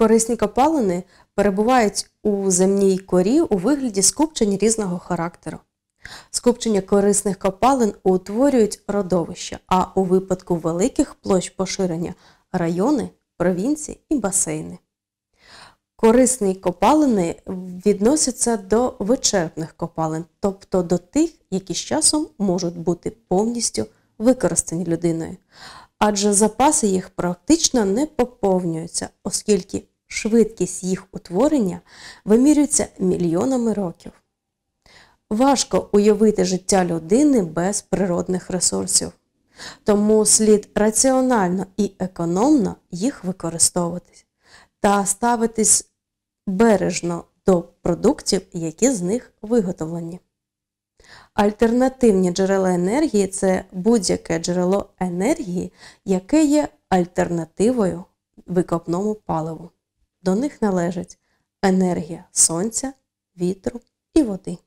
Корисні копалини перебувають у земній корі у вигляді скупчень різного характеру. Скупчення корисних копалин утворюють родовища, а у випадку великих площ поширення райони, провінції і басейни. Корисні копалини відносяться до вичерпних копалин, тобто до тих, які з часом можуть бути повністю використані людиною. Адже запаси їх практично не поповнюються, оскільки швидкість їх утворення вимірюється мільйонами років. Важко уявити життя людини без природних ресурсів, тому слід раціонально і економно їх використовувати та ставитись бережно до продуктів, які з них виготовлені. Альтернативні джерела енергії це будь-яке джерело енергії, яке є альтернативою викопному паливу. До них належать енергія сонця, вітру і води.